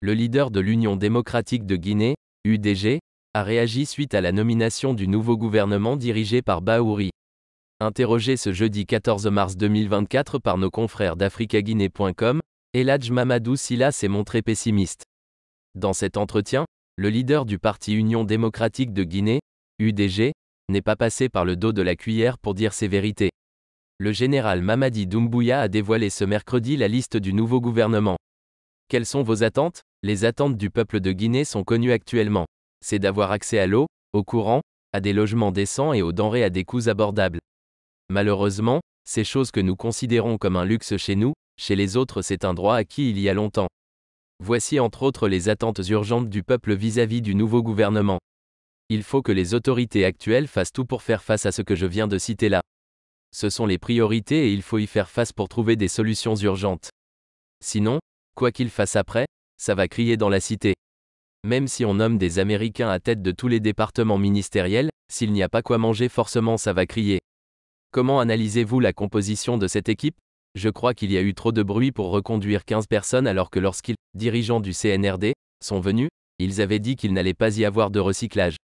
Le leader de l'Union démocratique de Guinée, UDG, a réagi suite à la nomination du nouveau gouvernement dirigé par Bahouri. Interrogé ce jeudi 14 mars 2024 par nos confrères d'africaguinée.com, Eladj Mamadou Sila s'est montré pessimiste. Dans cet entretien, le leader du parti Union démocratique de Guinée, UDG, n'est pas passé par le dos de la cuillère pour dire ses vérités. Le général Mamadi Doumbouya a dévoilé ce mercredi la liste du nouveau gouvernement. Quelles sont vos attentes les attentes du peuple de Guinée sont connues actuellement. C'est d'avoir accès à l'eau, au courant, à des logements décents et aux denrées à des coûts abordables. Malheureusement, ces choses que nous considérons comme un luxe chez nous, chez les autres c'est un droit acquis il y a longtemps. Voici entre autres les attentes urgentes du peuple vis-à-vis du nouveau gouvernement. Il faut que les autorités actuelles fassent tout pour faire face à ce que je viens de citer là. Ce sont les priorités et il faut y faire face pour trouver des solutions urgentes. Sinon, quoi qu'il fasse après, ça va crier dans la cité. Même si on nomme des Américains à tête de tous les départements ministériels, s'il n'y a pas quoi manger forcément ça va crier. Comment analysez-vous la composition de cette équipe Je crois qu'il y a eu trop de bruit pour reconduire 15 personnes alors que lorsqu'ils, dirigeants du CNRD, sont venus, ils avaient dit qu'il n'allait pas y avoir de recyclage.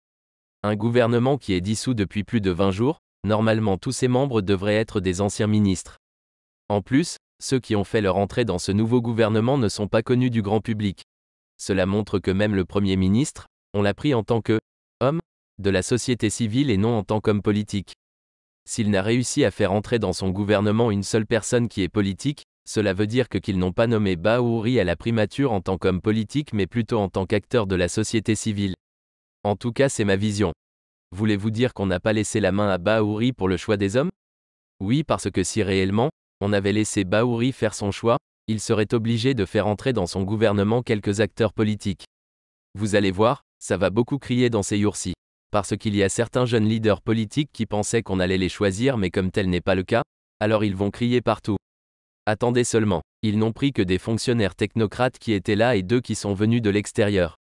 Un gouvernement qui est dissous depuis plus de 20 jours, normalement tous ses membres devraient être des anciens ministres. En plus, ceux qui ont fait leur entrée dans ce nouveau gouvernement ne sont pas connus du grand public. Cela montre que même le Premier ministre, on l'a pris en tant que homme de la société civile et non en tant qu'homme politique. S'il n'a réussi à faire entrer dans son gouvernement une seule personne qui est politique, cela veut dire que qu'ils n'ont pas nommé Baouri à la primature en tant qu'homme politique mais plutôt en tant qu'acteur de la société civile. En tout cas c'est ma vision. Voulez-vous dire qu'on n'a pas laissé la main à Baouri pour le choix des hommes Oui parce que si réellement, on avait laissé Baouri faire son choix, il serait obligé de faire entrer dans son gouvernement quelques acteurs politiques. Vous allez voir, ça va beaucoup crier dans ces yoursis. Parce qu'il y a certains jeunes leaders politiques qui pensaient qu'on allait les choisir mais comme tel n'est pas le cas, alors ils vont crier partout. Attendez seulement, ils n'ont pris que des fonctionnaires technocrates qui étaient là et deux qui sont venus de l'extérieur.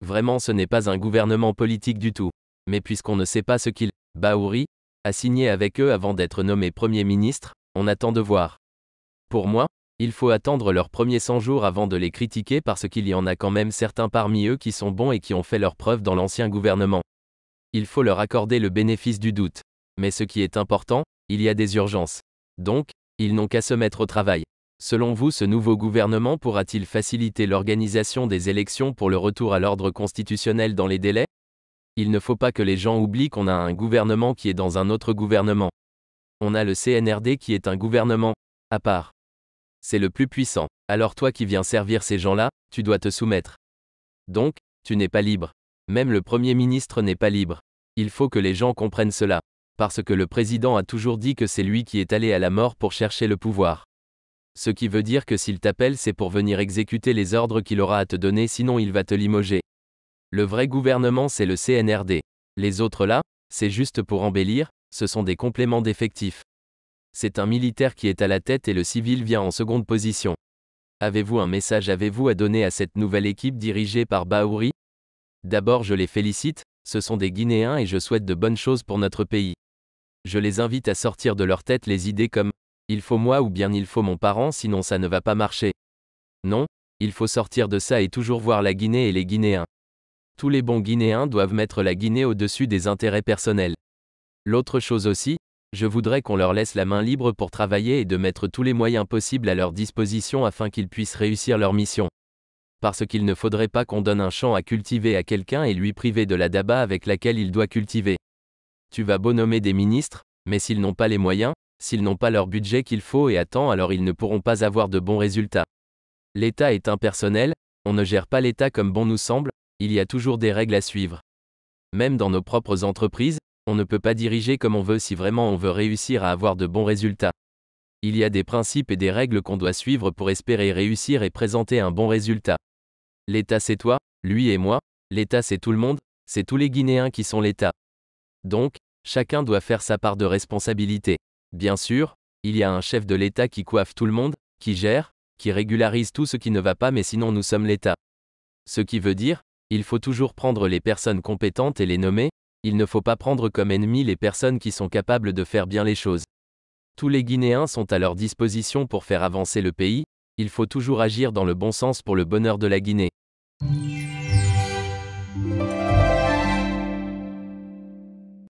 Vraiment ce n'est pas un gouvernement politique du tout. Mais puisqu'on ne sait pas ce qu'il, Baouri, a signé avec eux avant d'être nommé Premier ministre, on attend de voir. Pour moi, il faut attendre leurs premiers 100 jours avant de les critiquer parce qu'il y en a quand même certains parmi eux qui sont bons et qui ont fait leurs preuves dans l'ancien gouvernement. Il faut leur accorder le bénéfice du doute. Mais ce qui est important, il y a des urgences. Donc, ils n'ont qu'à se mettre au travail. Selon vous, ce nouveau gouvernement pourra-t-il faciliter l'organisation des élections pour le retour à l'ordre constitutionnel dans les délais Il ne faut pas que les gens oublient qu'on a un gouvernement qui est dans un autre gouvernement on a le CNRD qui est un gouvernement, à part. C'est le plus puissant. Alors toi qui viens servir ces gens-là, tu dois te soumettre. Donc, tu n'es pas libre. Même le Premier ministre n'est pas libre. Il faut que les gens comprennent cela. Parce que le président a toujours dit que c'est lui qui est allé à la mort pour chercher le pouvoir. Ce qui veut dire que s'il t'appelle, c'est pour venir exécuter les ordres qu'il aura à te donner, sinon il va te limoger. Le vrai gouvernement, c'est le CNRD. Les autres là, c'est juste pour embellir, ce sont des compléments d'effectifs. C'est un militaire qui est à la tête et le civil vient en seconde position. Avez-vous un message avez-vous à donner à cette nouvelle équipe dirigée par Baouri D'abord je les félicite, ce sont des Guinéens et je souhaite de bonnes choses pour notre pays. Je les invite à sortir de leur tête les idées comme ⁇ Il faut moi ou bien il faut mon parent sinon ça ne va pas marcher ⁇ Non, il faut sortir de ça et toujours voir la Guinée et les Guinéens. Tous les bons Guinéens doivent mettre la Guinée au-dessus des intérêts personnels. L'autre chose aussi, je voudrais qu'on leur laisse la main libre pour travailler et de mettre tous les moyens possibles à leur disposition afin qu'ils puissent réussir leur mission. Parce qu'il ne faudrait pas qu'on donne un champ à cultiver à quelqu'un et lui priver de la daba avec laquelle il doit cultiver. Tu vas beau nommer des ministres, mais s'ils n'ont pas les moyens, s'ils n'ont pas leur budget qu'il faut et à temps, alors ils ne pourront pas avoir de bons résultats. L'État est impersonnel, on ne gère pas l'État comme bon nous semble, il y a toujours des règles à suivre. Même dans nos propres entreprises, on ne peut pas diriger comme on veut si vraiment on veut réussir à avoir de bons résultats. Il y a des principes et des règles qu'on doit suivre pour espérer réussir et présenter un bon résultat. L'État c'est toi, lui et moi, l'État c'est tout le monde, c'est tous les Guinéens qui sont l'État. Donc, chacun doit faire sa part de responsabilité. Bien sûr, il y a un chef de l'État qui coiffe tout le monde, qui gère, qui régularise tout ce qui ne va pas mais sinon nous sommes l'État. Ce qui veut dire, il faut toujours prendre les personnes compétentes et les nommer, il ne faut pas prendre comme ennemis les personnes qui sont capables de faire bien les choses. Tous les Guinéens sont à leur disposition pour faire avancer le pays, il faut toujours agir dans le bon sens pour le bonheur de la Guinée.